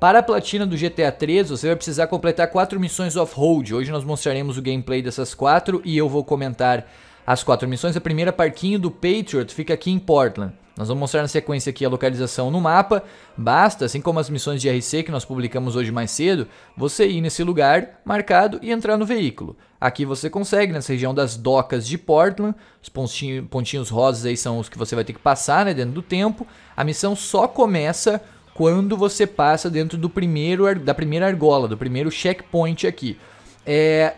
Para a platina do GTA 3, você vai precisar completar 4 missões off-road. Hoje nós mostraremos o gameplay dessas 4 e eu vou comentar as 4 missões. A primeira, Parquinho do Patriot, fica aqui em Portland. Nós vamos mostrar na sequência aqui a localização no mapa. Basta, assim como as missões de RC que nós publicamos hoje mais cedo, você ir nesse lugar marcado e entrar no veículo. Aqui você consegue, nessa região das docas de Portland. Os pontinhos, pontinhos rosas aí são os que você vai ter que passar né, dentro do tempo. A missão só começa quando você passa dentro do primeiro da primeira argola, do primeiro checkpoint aqui. É,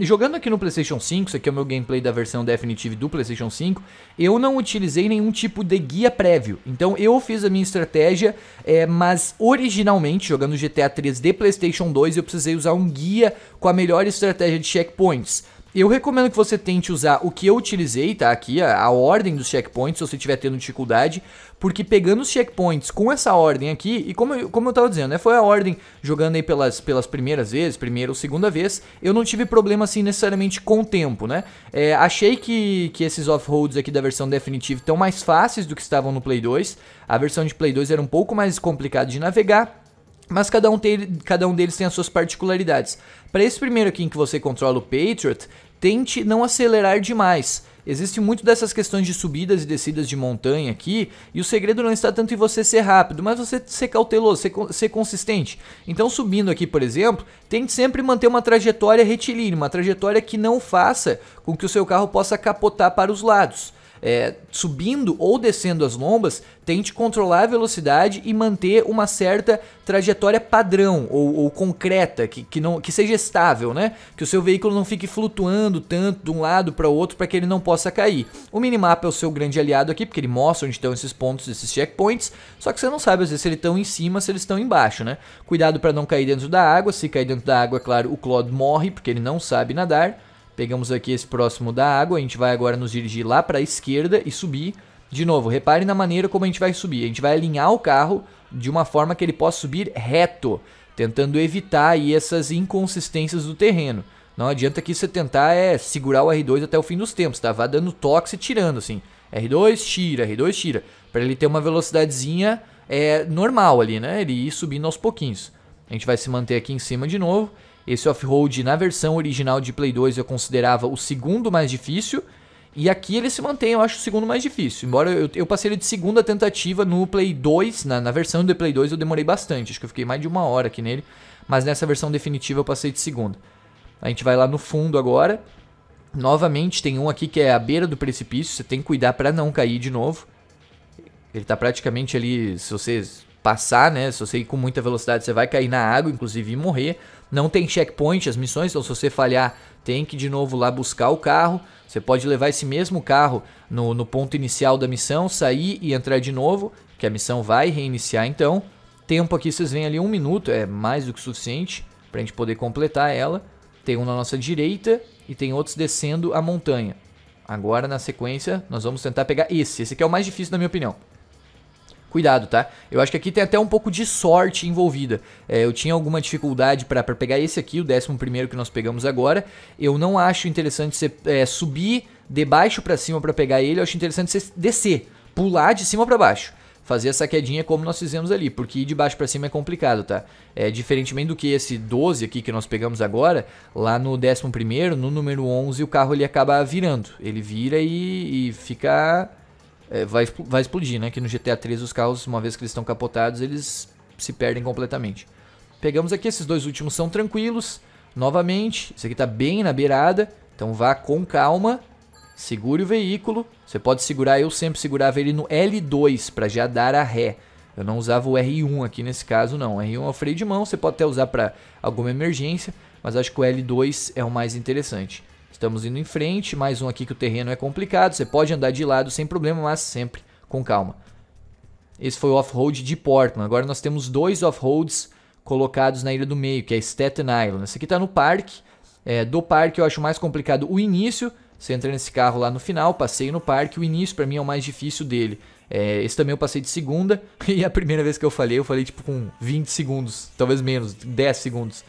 jogando aqui no PlayStation 5, isso aqui é o meu gameplay da versão Definitive do PlayStation 5, eu não utilizei nenhum tipo de guia prévio. Então eu fiz a minha estratégia, é, mas originalmente, jogando GTA 3 de PlayStation 2, eu precisei usar um guia com a melhor estratégia de checkpoints. Eu recomendo que você tente usar o que eu utilizei, tá? Aqui, a, a ordem dos checkpoints, se você estiver tendo dificuldade, porque pegando os checkpoints com essa ordem aqui, e como eu, como eu tava dizendo, né, foi a ordem jogando aí pelas, pelas primeiras vezes, primeira ou segunda vez, eu não tive problema assim necessariamente com o tempo, né? É, achei que, que esses off-roads aqui da versão definitiva estão mais fáceis do que estavam no Play 2, a versão de Play 2 era um pouco mais complicada de navegar, mas cada um, ter, cada um deles tem as suas particularidades. Para esse primeiro aqui em que você controla o Patriot, tente não acelerar demais. Existe muito dessas questões de subidas e descidas de montanha aqui, e o segredo não está tanto em você ser rápido, mas você ser cauteloso, ser, ser consistente. Então, subindo aqui, por exemplo, tente sempre manter uma trajetória retilínea, uma trajetória que não faça com que o seu carro possa capotar para os lados é, subindo ou descendo as lombas, tente controlar a velocidade e manter uma certa trajetória padrão ou, ou concreta, que, que, não, que seja estável, né? Que o seu veículo não fique flutuando tanto de um lado para o outro para que ele não possa cair. O minimapa é o seu grande aliado aqui, porque ele mostra onde estão esses pontos, esses checkpoints, só que você não sabe às vezes se eles estão em cima, se eles estão embaixo, né? Cuidado para não cair dentro da água, se cair dentro da água, é claro, o Claude morre, porque ele não sabe nadar. Pegamos aqui esse próximo da água, a gente vai agora nos dirigir lá para a esquerda e subir. De novo, repare na maneira como a gente vai subir. A gente vai alinhar o carro de uma forma que ele possa subir reto, tentando evitar aí essas inconsistências do terreno. Não adianta aqui você tentar é segurar o R2 até o fim dos tempos, tá? Vá dando toque e tirando, assim. R2 tira, R2 tira. Para ele ter uma velocidadezinha é, normal ali, né? Ele ir subindo aos pouquinhos. A gente vai se manter aqui em cima de novo. Esse off-road na versão original de Play 2 eu considerava o segundo mais difícil. E aqui ele se mantém, eu acho, o segundo mais difícil. Embora eu, eu passei ele de segunda tentativa no Play 2, na, na versão do Play 2 eu demorei bastante, acho que eu fiquei mais de uma hora aqui nele. Mas nessa versão definitiva eu passei de segunda. A gente vai lá no fundo agora. Novamente tem um aqui que é a beira do precipício, você tem que cuidar para não cair de novo. Ele tá praticamente ali, se vocês passar, né? Se você ir com muita velocidade, você vai cair na água, inclusive, e morrer. Não tem checkpoint as missões, então se você falhar, tem que de novo lá buscar o carro. Você pode levar esse mesmo carro no, no ponto inicial da missão, sair e entrar de novo, que a missão vai reiniciar então. Tempo aqui, vocês veem ali um minuto, é mais do que suficiente para a gente poder completar ela. Tem um na nossa direita e tem outros descendo a montanha. Agora, na sequência, nós vamos tentar pegar esse. Esse aqui é o mais difícil, na minha opinião cuidado, tá? Eu acho que aqui tem até um pouco de sorte envolvida. É, eu tinha alguma dificuldade para pegar esse aqui, o décimo primeiro que nós pegamos agora. Eu não acho interessante você é, subir de baixo para cima para pegar ele, eu acho interessante você descer, pular de cima para baixo. Fazer essa quedinha como nós fizemos ali, porque ir de baixo para cima é complicado, tá? É, diferentemente do que esse 12 aqui que nós pegamos agora, lá no 11 primeiro, no número 11, o carro ele acaba virando. Ele vira e, e fica é, vai, vai explodir, né? Que no GTA 3 os carros, uma vez que eles estão capotados, eles se perdem completamente. Pegamos aqui, esses dois últimos são tranquilos. Novamente, isso aqui está bem na beirada, então vá com calma. Segure o veículo. Você pode segurar, eu sempre segurava ele no L2 para já dar a ré. Eu não usava o R1 aqui nesse caso não. O R1 é o freio de mão, você pode até usar para alguma emergência, mas acho que o L2 é o mais interessante. Estamos indo em frente, mais um aqui que o terreno é complicado, você pode andar de lado sem problema, mas sempre com calma. Esse foi o off-road de Portland. Agora nós temos dois off-roads colocados na ilha do meio, que é Staten Island. Esse aqui está no parque. É, do parque eu acho mais complicado o início. Você entra nesse carro lá no final, passeio no parque. O início para mim é o mais difícil dele. É, esse também eu passei de segunda. E a primeira vez que eu falei, eu falei tipo com 20 segundos, talvez menos, 10 segundos.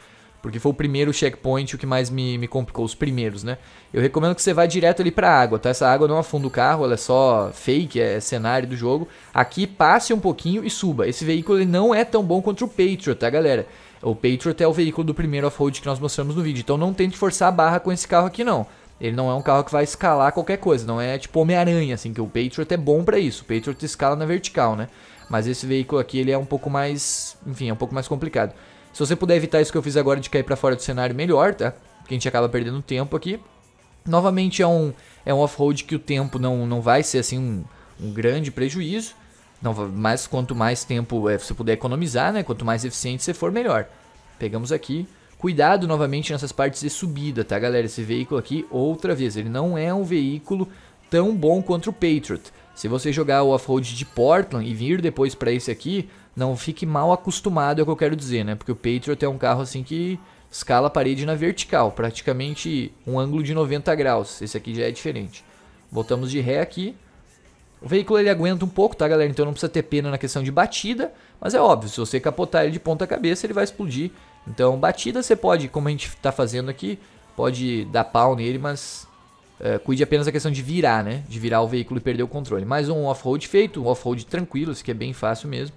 Porque foi o primeiro checkpoint o que mais me, me complicou, os primeiros, né? Eu recomendo que você vá direto ali pra água, tá? Essa água não afunda o carro, ela é só fake, é cenário do jogo. Aqui, passe um pouquinho e suba. Esse veículo ele não é tão bom contra o Patriot, tá, galera? O Patriot é o veículo do primeiro off-road que nós mostramos no vídeo, então não tente forçar a barra com esse carro aqui, não. Ele não é um carro que vai escalar qualquer coisa, não é tipo Homem-Aranha, assim, que o Patriot é bom para isso. O Patriot escala na vertical, né? Mas esse veículo aqui, ele é um pouco mais, enfim, é um pouco mais complicado. Se você puder evitar isso que eu fiz agora de cair para fora do cenário, melhor, tá? Porque a gente acaba perdendo tempo aqui. Novamente é um, é um off-road que o tempo não, não vai ser assim um, um grande prejuízo. Não, mas quanto mais tempo é, você puder economizar, né? Quanto mais eficiente você for, melhor. Pegamos aqui. Cuidado novamente nessas partes de subida, tá, galera? Esse veículo aqui, outra vez, ele não é um veículo tão bom quanto o Patriot. Se você jogar o off-road de Portland e vir depois para esse aqui, não fique mal acostumado, é o que eu quero dizer, né? Porque o Patriot é um carro assim que escala a parede na vertical, praticamente um ângulo de 90 graus. Esse aqui já é diferente. Voltamos de ré aqui. O veículo ele aguenta um pouco, tá, galera? Então não precisa ter pena na questão de batida, mas é óbvio, se você capotar ele de ponta cabeça, ele vai explodir. Então, batida você pode, como a gente está fazendo aqui, pode dar pau nele, mas é, cuide apenas da questão de virar, né? De virar o veículo e perder o controle. Mais um off-road feito, um off-road tranquilo, isso que é bem fácil mesmo.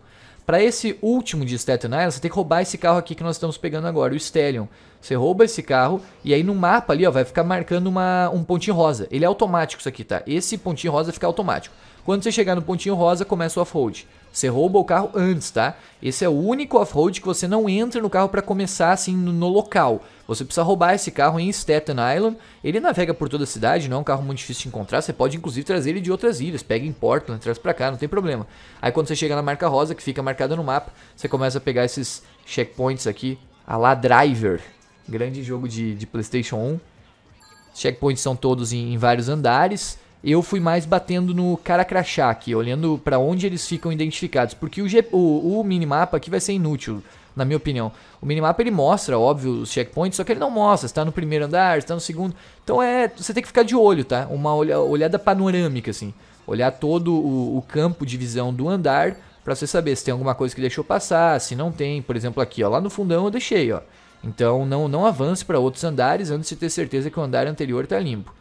Para esse último de Staten Island, você tem que roubar esse carro aqui que nós estamos pegando agora, o Stellion. Você rouba esse carro e aí no mapa ali ó, vai ficar marcando uma, um pontinho rosa. Ele é automático isso aqui, tá? Esse pontinho rosa fica automático. Quando você chegar no pontinho rosa, começa o off-road. Você rouba o carro antes, tá? Esse é o único off-road que você não entra no carro para começar assim no, no, local. Você precisa roubar esse carro em Staten Island. Ele navega por toda a cidade, não é um carro muito difícil de encontrar. Você pode inclusive trazer ele de outras ilhas. Pega em Portland, traz para cá, não tem problema. Aí quando você chega na marca rosa, que fica marcada no mapa, você começa a pegar esses checkpoints aqui, a lá driver. Grande jogo de, de PlayStation 1. Checkpoints são todos em, em vários andares. Eu fui mais batendo no cara crachá aqui, olhando para onde eles ficam identificados. Porque o, G, o, o minimapa aqui vai ser inútil na minha opinião. O minimapa ele mostra, óbvio, os checkpoints, só que ele não mostra, está no primeiro andar, está no segundo. Então é, você tem que ficar de olho, tá? Uma olhada panorâmica assim, olhar todo o, o campo de visão do andar para você saber se tem alguma coisa que deixou passar, se não tem, por exemplo, aqui, ó, lá no fundão eu deixei, ó. Então não, não avance para outros andares antes de ter certeza que o andar anterior está limpo.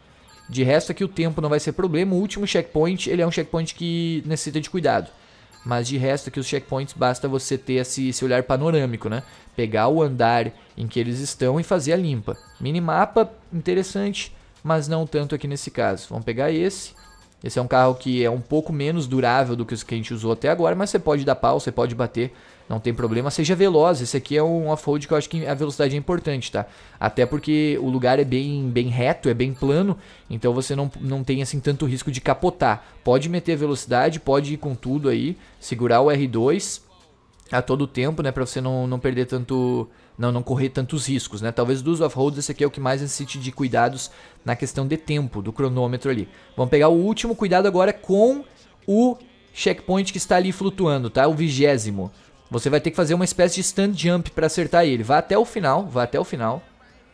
De resto aqui o tempo não vai ser problema. O último checkpoint ele é um checkpoint que necessita de cuidado. Mas de resto aqui os checkpoints basta você ter esse, esse olhar panorâmico, né? Pegar o andar em que eles estão e fazer a limpa. Minimapa interessante, mas não tanto aqui nesse caso. Vamos pegar esse esse é um carro que é um pouco menos durável do que os que a gente usou até agora, mas você pode dar pau, você pode bater, não tem problema. Seja veloz, esse aqui é um off-road que eu acho que a velocidade é importante, tá? Até porque o lugar é bem, bem reto, é bem plano, então você não, não tem assim tanto risco de capotar. Pode meter velocidade, pode ir com tudo aí, segurar o R2 a todo tempo, né, pra você não, não perder tanto não, não correr tantos riscos, né? Talvez dos off-roads esse aqui é o que mais necessite de cuidados na questão de tempo, do cronômetro ali. Vamos pegar o último cuidado agora com o checkpoint que está ali flutuando, tá? O vigésimo. Você vai ter que fazer uma espécie de stand jump para acertar ele. Vá até o final, vá até o final.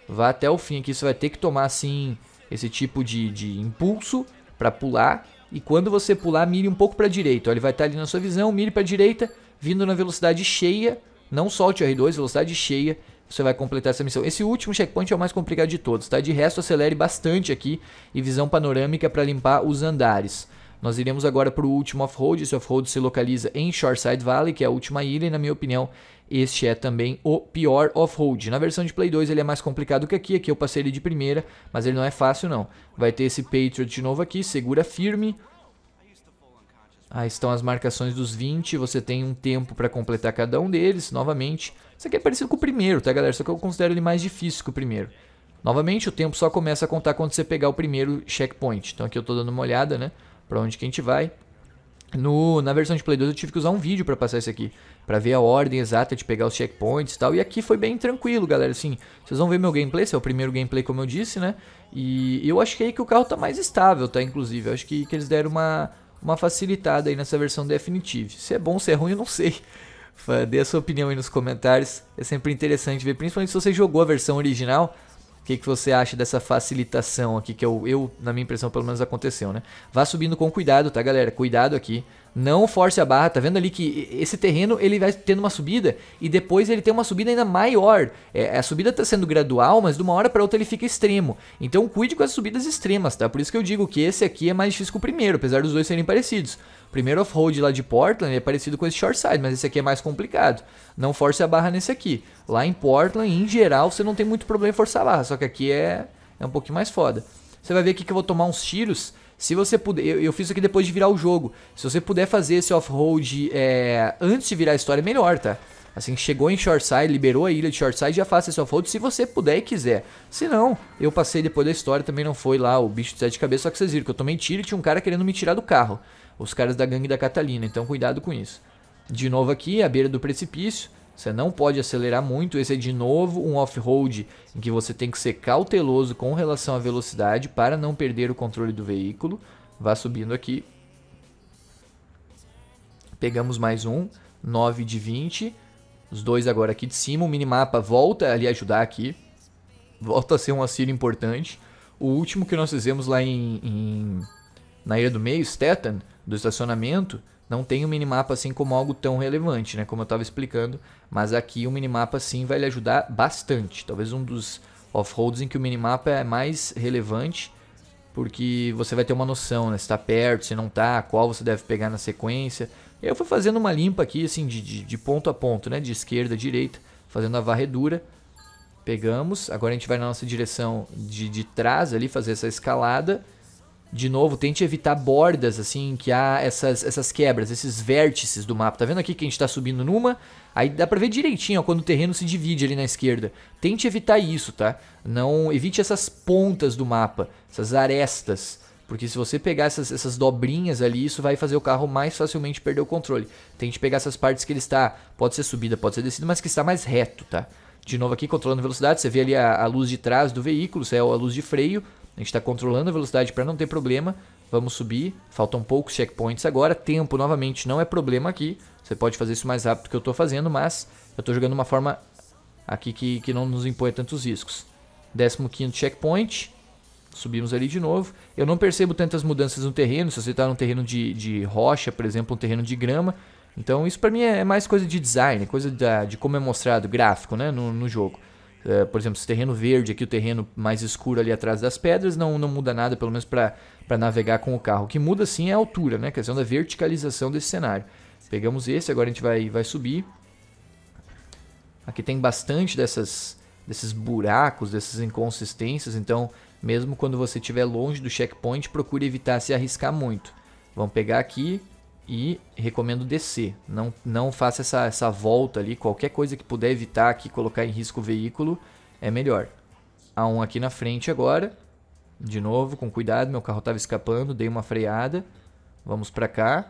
Vá até o fim aqui, você vai ter que tomar assim esse tipo de, de impulso para pular. E quando você pular, mire um pouco para a direita. Ó, ele vai estar tá ali na sua visão, mire para a direita, vindo na velocidade cheia não solte o R2, velocidade cheia, você vai completar essa missão. Esse último checkpoint é o mais complicado de todos, tá? De resto, acelere bastante aqui e visão panorâmica para limpar os andares. Nós iremos agora para o último off-road. Esse off-road se localiza em Shoreside Valley, que é a última ilha, e na minha opinião, este é também o pior off-road. Na versão de Play 2 ele é mais complicado que aqui, aqui eu passei ele de primeira, mas ele não é fácil não. Vai ter esse Patriot de novo aqui, segura firme, Aí estão as marcações dos 20, você tem um tempo para completar cada um deles, novamente. Isso aqui é parecido com o primeiro, tá galera? Só que eu considero ele mais difícil que o primeiro. Novamente, o tempo só começa a contar quando você pegar o primeiro checkpoint. Então aqui eu estou dando uma olhada, né? Pra onde que a gente vai. No, na versão de Play 2 eu tive que usar um vídeo para passar isso aqui, para ver a ordem exata de pegar os checkpoints e tal, e aqui foi bem tranquilo, galera, assim, vocês vão ver meu gameplay, esse é o primeiro gameplay como eu disse, né, e eu achei que o carro tá mais estável, tá, inclusive, eu acho que, que eles deram uma, uma facilitada aí nessa versão definitiva. Se é bom, se é ruim, eu não sei. Dê a sua opinião aí nos comentários. É sempre interessante ver, principalmente se você jogou a versão original. O que, que você acha dessa facilitação aqui, que eu, é eu, na minha impressão, pelo menos aconteceu, né? Vá subindo com cuidado, tá, galera? Cuidado aqui. Não force a barra, tá vendo ali que esse terreno ele vai tendo uma subida e depois ele tem uma subida ainda maior. É, a subida está sendo gradual, mas de uma hora para outra ele fica extremo. Então cuide com as subidas extremas, tá? Por isso que eu digo que esse aqui é mais difícil que o primeiro, apesar dos dois serem parecidos. O primeiro off-road lá de Portland é parecido com esse short side, mas esse aqui é mais complicado. Não force a barra nesse aqui. Lá em Portland, em geral, você não tem muito problema em forçar a barra, só que aqui é, é um pouquinho mais foda. Você vai ver aqui que eu vou tomar uns tiros se você puder, eu, eu, fiz isso aqui depois de virar o jogo. Se você puder fazer esse off-road é, antes de virar a história, é melhor, tá? Assim, chegou em Shoreside, liberou a ilha de Shoreside, já faça esse off-road se você puder e quiser. Se não, eu passei depois da história, também não foi lá o bicho de sete cabeças, só que vocês viram que eu tomei tiro e tinha um cara querendo me tirar do carro. Os caras da gangue da Catalina, então cuidado com isso. De novo aqui, à beira do precipício. Você não pode acelerar muito. Esse é de novo um off-road em que você tem que ser cauteloso com relação à velocidade para não perder o controle do veículo. Vá subindo aqui. Pegamos mais um, 9 de 20. Os dois agora aqui de cima. O minimapa volta a ajudar aqui. Volta a ser um auxílio importante. O último que nós fizemos lá em, em na Ilha do Meio, Stetan do estacionamento, não tem o um minimapa assim como algo tão relevante, né? Como eu estava explicando, mas aqui o minimapa sim vai lhe ajudar bastante. Talvez um dos off-roads em que o minimapa é mais relevante, porque você vai ter uma noção, né? Se está perto, se não está, qual você deve pegar na sequência. eu fui fazendo uma limpa aqui, assim, de, de, de ponto a ponto, né? De esquerda a direita, fazendo a varredura. Pegamos, agora a gente vai na nossa direção de, de trás ali, fazer essa escalada de novo, tente evitar bordas, assim, que há essas, essas quebras, esses vértices do mapa. Tá vendo aqui que a gente tá subindo numa? Aí dá pra ver direitinho, ó, quando o terreno se divide ali na esquerda. Tente evitar isso, tá? Não evite essas pontas do mapa, essas arestas. Porque se você pegar essas, essas dobrinhas ali, isso vai fazer o carro mais facilmente perder o controle. Tente pegar essas partes que ele está, pode ser subida, pode ser descida, mas que está mais reto, tá? De novo aqui, controlando velocidade, você vê ali a, a luz de trás do veículo, isso é a luz de freio. A gente está controlando a velocidade para não ter problema. Vamos subir. Faltam poucos checkpoints agora. Tempo, novamente, não é problema aqui. Você pode fazer isso mais rápido que eu estou fazendo, mas eu estou jogando uma forma aqui que, que não nos impõe tantos riscos. 15 checkpoint. Subimos ali de novo. Eu não percebo tantas mudanças no terreno. Se você está num terreno de, de rocha, por exemplo, um terreno de grama. Então isso para mim é, é mais coisa de design, coisa da, de como é mostrado, gráfico né, no, no jogo. É, por exemplo, esse terreno verde aqui, o terreno mais escuro ali atrás das pedras, não, não muda nada, pelo menos para navegar com o carro. O que muda sim é a altura, né? A questão da verticalização desse cenário. Pegamos esse, agora a gente vai, vai subir. Aqui tem bastante dessas, desses buracos, dessas inconsistências, então mesmo quando você estiver longe do checkpoint, procure evitar se arriscar muito. Vamos pegar aqui, e recomendo descer. Não, não faça essa, essa volta ali. Qualquer coisa que puder evitar aqui, colocar em risco o veículo, é melhor. A um aqui na frente agora. De novo, com cuidado, meu carro estava escapando, dei uma freada. Vamos para cá.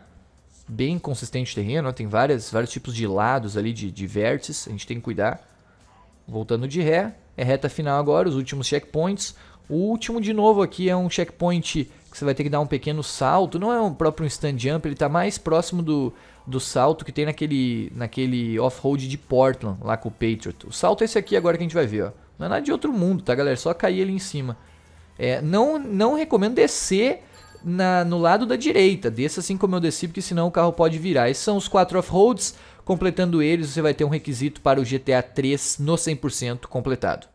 Bem consistente o terreno, tem várias, vários tipos de lados ali, de, de vértices, a gente tem que cuidar. Voltando de ré, é reta final agora, os últimos checkpoints. O último de novo aqui é um checkpoint que você vai ter que dar um pequeno salto. Não é um próprio stand jump, ele está mais próximo do, do salto que tem naquele, naquele off-road de Portland, lá com o Patriot. O salto é esse aqui agora que a gente vai ver, ó. Não é nada de outro mundo, tá, galera? Só cair ele em cima. É, não, não recomendo descer na, no lado da direita. Desça assim como eu desci, porque senão o carro pode virar. Esses são os quatro off-roads. Completando eles, você vai ter um requisito para o GTA 3 no 100% completado.